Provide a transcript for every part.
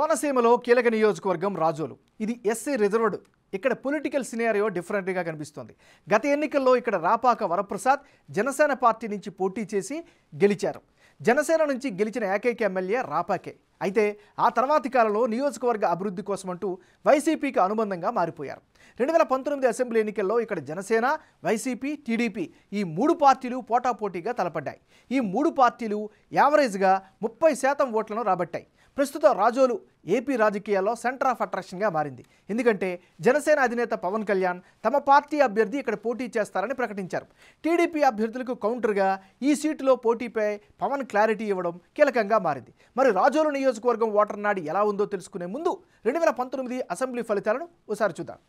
కోనసీమలో కీలక నియోజకవర్గం రాజోలు ఇది ఎస్సీ రిజర్వ్డ్ ఇక్కడ పొలిటికల్ సినారియో డిఫరెంట్గా కనిపిస్తోంది గత ఎన్నికల్లో ఇక్కడ రాపాక వరప్రసాద్ జనసేన పార్టీ నుంచి పోటీ చేసి గెలిచారు జనసేన నుంచి గెలిచిన ఏకైక ఎమ్మెల్యే రాపాకే అయితే ఆ తర్వాతి కాలంలో నియోజకవర్గ అభివృద్ధి కోసం అంటూ వైసీపీకి అనుబంధంగా మారిపోయారు రెండు వేల పంతొమ్మిది అసెంబ్లీ ఎన్నికల్లో ఇక్కడ జనసేన వైసీపీ టీడీపీ ఈ మూడు పార్టీలు పోటాపోటీగా తలపడ్డాయి ఈ మూడు పార్టీలు యావరేజ్గా ముప్పై శాతం ఓట్లను రాబట్టాయి ప్రస్తుత రాజోలు ఏపీ రాజకీయాల్లో సెంటర్ ఆఫ్ అట్రాక్షన్గా మారింది ఎందుకంటే జనసేన అధినేత పవన్ కళ్యాణ్ తమ పార్టీ అభ్యర్థి ఇక్కడ పోటీ చేస్తారని ప్రకటించారు టీడీపీ అభ్యర్థులకు కౌంటర్గా ఈ సీటులో పోటీపై పవన్ క్లారిటీ ఇవ్వడం కీలకంగా మారింది మరి రాజోలు నియోజకవర్గం ఓటర్ నాడి ఎలా ఉందో తెలుసుకునే ముందు రెండు వేల పంతొమ్మిది అసెంబ్లీ ఫలితాలను ఒకసారి చూద్దాం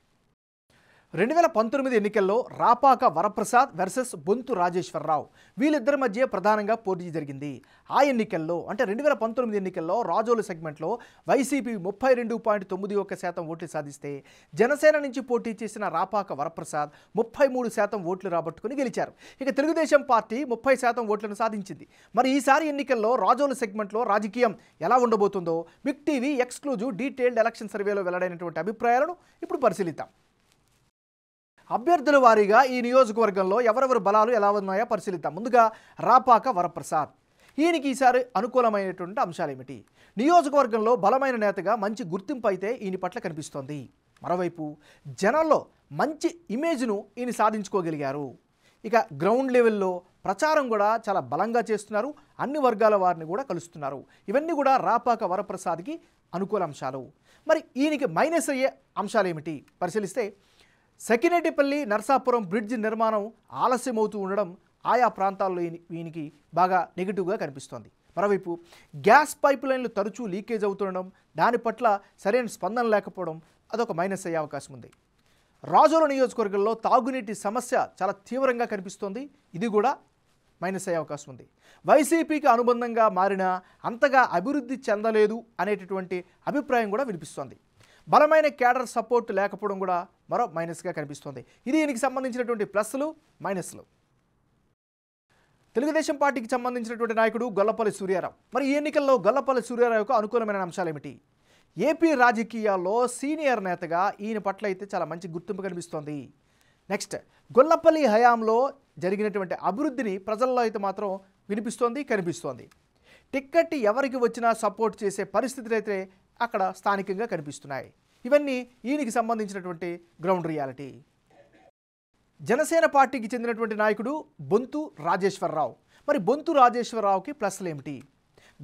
రెండు వేల పంతొమ్మిది ఎన్నికల్లో రాపాక వరప్రసాద్ వర్సెస్ బొంతు రాజేశ్వరరావు వీళ్ళిద్దరి మధ్య ప్రధానంగా పోటీ జరిగింది ఆ ఎన్నికల్లో అంటే రెండు వేల పంతొమ్మిది ఎన్నికల్లో రాజోలు సెగ్మెంట్లో వైసీపీ ముప్పై రెండు పాయింట్ తొమ్మిది ఒక శాతం ఓట్లు సాధిస్తే జనసేన నుంచి పోటీ చేసిన రాపాక వరప్రసాద్ ముప్పై మూడు శాతం ఓట్లు రాబట్టుకుని గెలిచారు ఇక తెలుగుదేశం పార్టీ ముప్పై శాతం ఓట్లను సాధించింది మరి ఈసారి ఎన్నికల్లో రాజోలు సెగ్మెంట్లో రాజకీయం ఎలా ఉండబోతుందో big TV exclusive detailed election సర్వేలో వెల్లడైనటువంటి అభిప్రాయాలను ఇప్పుడు పరిశీలిద్దాం అభ్యర్థుల వారీగా ఈ నియోజకవర్గంలో ఎవరెవరు బలాలు ఎలా ఉన్నాయో పరిశీలిద్దాం ముందుగా రాపాక వరప్రసాద్ ఈయనకి ఈసారి అనుకూలమైనటువంటి అంశాలు ఏమిటి నియోజకవర్గంలో బలమైన నేతగా మంచి గుర్తింపు అయితే ఈయన పట్ల కనిపిస్తోంది మరోవైపు జనంలో మంచి ఇమేజ్ను ఈయన సాధించుకోగలిగారు ఇక గ్రౌండ్ లెవెల్లో ప్రచారం కూడా చాలా బలంగా చేస్తున్నారు అన్ని వర్గాల వారిని కూడా కలుస్తున్నారు ఇవన్నీ కూడా రాపాక వరప్రసాద్కి అనుకూల అంశాలు మరి ఈయనకి మైనస్ అయ్యే అంశాలు ఏమిటి పరిశీలిస్తే సకినేటిపల్లి నర్సాపురం బ్రిడ్జ్ నిర్మాణం ఆలస్యమవుతూ ఉండడం ఆయా ప్రాంతాల్లో వీనికి బాగా నెగిటివ్గా కనిపిస్తోంది మరోవైపు గ్యాస్ పైప్ లైన్లు తరచూ లీకేజ్ అవుతుండడం దాని పట్ల సరైన స్పందన లేకపోవడం అదొక మైనస్ అయ్యే అవకాశం ఉంది రాజోల నియోజకవర్గంలో తాగునీటి సమస్య చాలా తీవ్రంగా కనిపిస్తోంది ఇది కూడా మైనస్ అయ్యే అవకాశం ఉంది వైసీపీకి అనుబంధంగా మారిన అంతగా అభివృద్ధి చెందలేదు అనేటటువంటి అభిప్రాయం కూడా వినిపిస్తోంది బలమైన క్యాడర్ సపోర్ట్ లేకపోవడం కూడా మరో మైనస్గా కనిపిస్తోంది ఇది దీనికి సంబంధించినటువంటి ప్లస్లు మైనస్లు తెలుగుదేశం పార్టీకి సంబంధించినటువంటి నాయకుడు గొల్లపల్లి సూర్యారావు మరి ఈ ఎన్నికల్లో గొల్లపల్లి యొక్క అనుకూలమైన అంశాలు ఏమిటి ఏపీ రాజకీయాల్లో సీనియర్ నేతగా ఈయన పట్ల అయితే చాలా మంచి గుర్తింపు కనిపిస్తోంది నెక్స్ట్ గొల్లపల్లి హయాంలో జరిగినటువంటి అభివృద్ధిని ప్రజల్లో అయితే మాత్రం వినిపిస్తోంది కనిపిస్తోంది టిక్కెట్ ఎవరికి వచ్చినా సపోర్ట్ చేసే పరిస్థితులు అయితే అక్కడ స్థానికంగా కనిపిస్తున్నాయి ఇవన్నీ ఈయనకి సంబంధించినటువంటి గ్రౌండ్ రియాలిటీ జనసేన పార్టీకి చెందినటువంటి నాయకుడు బొంతు రాజేశ్వరరావు మరి బొంతు రాజేశ్వరరావుకి ప్లస్లు ఏమిటి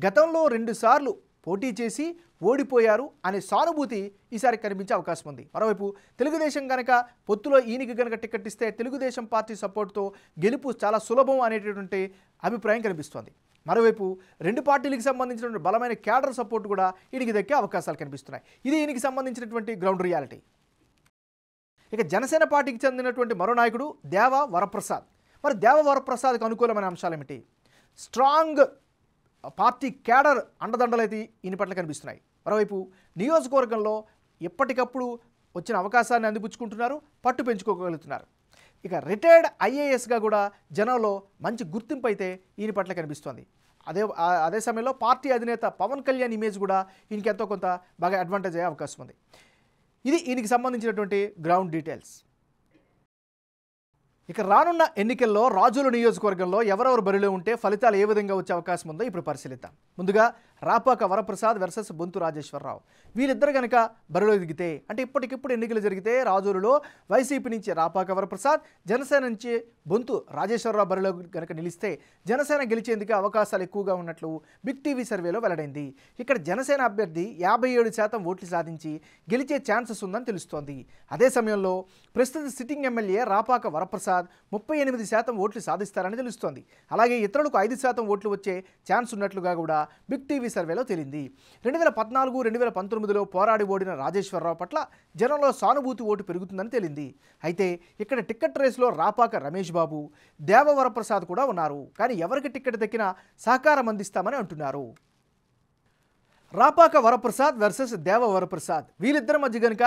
గతంలో రెండుసార్లు పోటీ చేసి ఓడిపోయారు అనే సానుభూతి ఈసారి కనిపించే అవకాశం ఉంది మరోవైపు తెలుగుదేశం కనుక పొత్తులో ఈయనకి కనుక టికెట్ ఇస్తే తెలుగుదేశం పార్టీ సపోర్ట్తో గెలుపు చాలా సులభం అనేటటువంటి అభిప్రాయం కనిపిస్తోంది మరోవైపు రెండు పార్టీలకు సంబంధించినటువంటి బలమైన క్యాడర్ సపోర్ట్ కూడా ఈయనకి దక్కే అవకాశాలు కనిపిస్తున్నాయి ఇది ఈయనకి సంబంధించినటువంటి గ్రౌండ్ రియాలిటీ ఇక జనసేన పార్టీకి చెందినటువంటి మరో నాయకుడు దేవ వరప్రసాద్ మరి దేవ వరప్రసాద్కి అనుకూలమైన అంశాలు ఏమిటి స్ట్రాంగ్ పార్టీ క్యాడర్ అండదండలైతే ఈయన పట్ల కనిపిస్తున్నాయి మరోవైపు నియోజకవర్గంలో ఎప్పటికప్పుడు వచ్చిన అవకాశాన్ని అందిపుచ్చుకుంటున్నారు పట్టు పెంచుకోగలుగుతున్నారు ఇక రిటైర్డ్ ఐఏఎస్గా కూడా జనంలో మంచి గుర్తింపు అయితే ఈయన పట్ల కనిపిస్తోంది అదే అదే సమయంలో పార్టీ అధినేత పవన్ కళ్యాణ్ ఇమేజ్ కూడా ఈయనకి ఎంతో కొంత బాగా అడ్వాంటేజ్ అయ్యే అవకాశం ఉంది ఇది ఈయనకి సంబంధించినటువంటి గ్రౌండ్ డీటెయిల్స్ ఇక రానున్న ఎన్నికల్లో రాజుల నియోజకవర్గంలో ఎవరెవరు బరిలో ఉంటే ఫలితాలు ఏ విధంగా వచ్చే అవకాశం ఉందో ఇప్పుడు పరిశీలిద్దాం ముందుగా రాపాక వరప్రసాద్ వెర్సెస్ బొంతు రాజేశ్వరరావు వీరిద్దరు కనుక బరిలో దిగితే అంటే ఇప్పటికిప్పుడు ఎన్నికలు జరిగితే రాజులలో వైసీపీ నుంచి రాపాక వరప్రసాద్ జనసేన నుంచి బొంతు రాజేశ్వరరావు బరిలో కనుక నిలిస్తే జనసేన గెలిచేందుకు అవకాశాలు ఎక్కువగా ఉన్నట్లు బిగ్ టీవీ సర్వేలో వెల్లడైంది ఇక్కడ జనసేన అభ్యర్థి యాభై ఏడు శాతం ఓట్లు సాధించి గెలిచే ఛాన్సెస్ ఉందని తెలుస్తోంది అదే సమయంలో ప్రస్తుత సిట్టింగ్ ఎమ్మెల్యే రాపాక వరప్రసాద్ ప్రసాద్ ముప్పై ఎనిమిది శాతం ఓట్లు సాధిస్తారని తెలుస్తోంది అలాగే ఇతరులకు ఐదు శాతం ఓట్లు వచ్చే ఛాన్స్ ఉన్నట్లుగా కూడా బిగ్ టీవీ సర్వేలో తేలింది రెండు వేల పద్నాలుగు రెండు వేల పంతొమ్మిదిలో పోరాడి ఓడిన రాజేశ్వరరావు పట్ల జనంలో సానుభూతి ఓటు పెరుగుతుందని తేలింది అయితే ఇక్కడ టిక్కెట్ రేసులో రాపాక రమేష్ బాబు దేవవరప్రసాద్ కూడా ఉన్నారు కానీ ఎవరికి టిక్కెట్ దక్కినా సహకారం అందిస్తామని అంటున్నారు రాపాక వరప్రసాద్ వర్సెస్ దేవ వరప్రసాద్ వీళ్ళిద్దరి మధ్య కనుక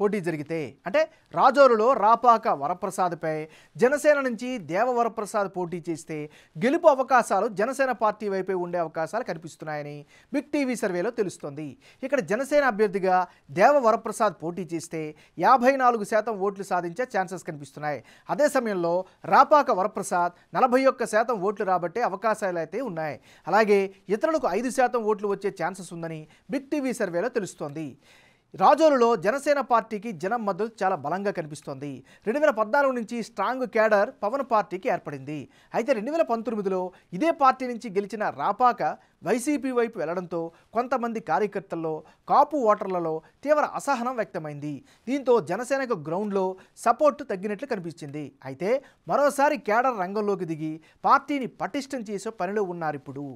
పోటీ జరిగితే అంటే రాజోరులో రాపాక వరప్రసాద్పై జనసేన నుంచి దేవవరప్రసాద్ పోటీ చేస్తే గెలుపు అవకాశాలు జనసేన పార్టీ వైపే ఉండే అవకాశాలు కనిపిస్తున్నాయని బిగ్ టీవీ సర్వేలో తెలుస్తోంది ఇక్కడ జనసేన అభ్యర్థిగా దేవవరప్రసాద్ పోటీ చేస్తే యాభై నాలుగు శాతం ఓట్లు సాధించే ఛాన్సెస్ కనిపిస్తున్నాయి అదే సమయంలో రాపాక వరప్రసాద్ నలభై ఒక్క శాతం ఓట్లు రాబట్టే అవకాశాలు అయితే ఉన్నాయి అలాగే ఇతరులకు ఐదు శాతం ఓట్లు వచ్చే ఛాన్సెస్ ఉందని బిగ్ టీవీ సర్వేలో తెలుస్తోంది రాజోలులో జనసేన పార్టీకి జనం మద్దతు చాలా బలంగా కనిపిస్తోంది రెండు వేల పద్నాలుగు నుంచి స్ట్రాంగ్ క్యాడర్ పవన్ పార్టీకి ఏర్పడింది అయితే రెండు వేల పంతొమ్మిదిలో ఇదే పార్టీ నుంచి గెలిచిన రాపాక వైసీపీ వైపు వెళ్లడంతో కొంతమంది కార్యకర్తల్లో కాపు ఓటర్లలో తీవ్ర అసహనం వ్యక్తమైంది దీంతో జనసేనకు గ్రౌండ్లో సపోర్టు తగ్గినట్లు కనిపించింది అయితే మరోసారి క్యాడర్ రంగంలోకి దిగి పార్టీని పటిష్టం చేసే పనిలో ఉన్నారు ఇప్పుడు